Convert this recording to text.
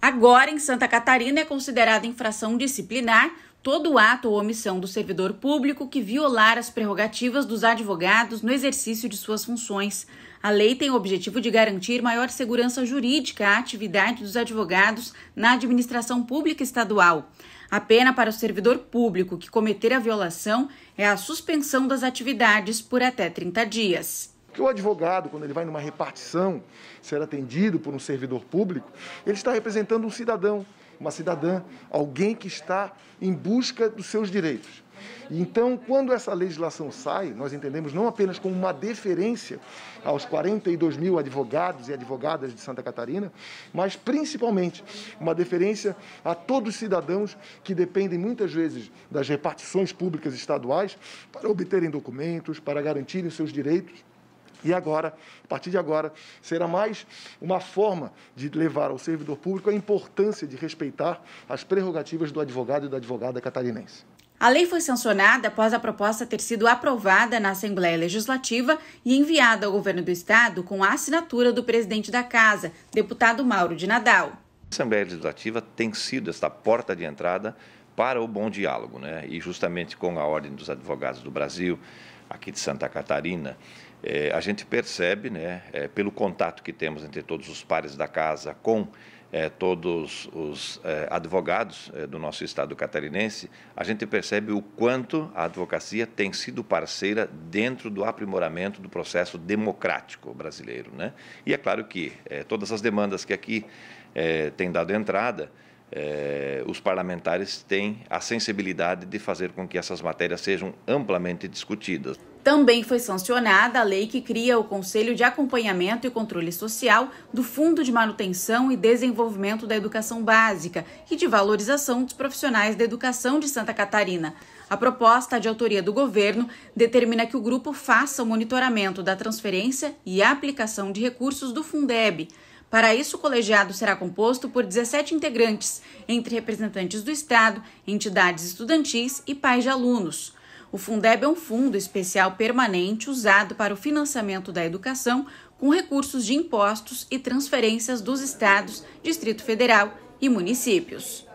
Agora, em Santa Catarina, é considerada infração disciplinar todo ato ou omissão do servidor público que violar as prerrogativas dos advogados no exercício de suas funções. A lei tem o objetivo de garantir maior segurança jurídica à atividade dos advogados na administração pública estadual. A pena para o servidor público que cometer a violação é a suspensão das atividades por até 30 dias. Porque o advogado, quando ele vai numa repartição, ser atendido por um servidor público, ele está representando um cidadão, uma cidadã, alguém que está em busca dos seus direitos. Então, quando essa legislação sai, nós entendemos não apenas como uma deferência aos 42 mil advogados e advogadas de Santa Catarina, mas principalmente uma deferência a todos os cidadãos que dependem muitas vezes das repartições públicas estaduais para obterem documentos, para garantirem seus direitos e agora, a partir de agora, será mais uma forma de levar ao servidor público a importância de respeitar as prerrogativas do advogado e da advogada catarinense. A lei foi sancionada após a proposta ter sido aprovada na Assembleia Legislativa e enviada ao governo do estado com a assinatura do presidente da casa, deputado Mauro de Nadal. A Assembleia Legislativa tem sido esta porta de entrada para o bom diálogo, né? E justamente com a Ordem dos Advogados do Brasil, aqui de Santa Catarina, é, a gente percebe, né, é, pelo contato que temos entre todos os pares da casa com é, todos os é, advogados é, do nosso estado catarinense, a gente percebe o quanto a advocacia tem sido parceira dentro do aprimoramento do processo democrático brasileiro. Né? E é claro que é, todas as demandas que aqui têm dado entrada. É, os parlamentares têm a sensibilidade de fazer com que essas matérias sejam amplamente discutidas. Também foi sancionada a lei que cria o Conselho de Acompanhamento e Controle Social do Fundo de Manutenção e Desenvolvimento da Educação Básica e de Valorização dos Profissionais da Educação de Santa Catarina. A proposta de autoria do governo determina que o grupo faça o monitoramento da transferência e aplicação de recursos do Fundeb. Para isso, o colegiado será composto por 17 integrantes, entre representantes do Estado, entidades estudantis e pais de alunos. O Fundeb é um fundo especial permanente usado para o financiamento da educação com recursos de impostos e transferências dos estados, Distrito Federal e municípios.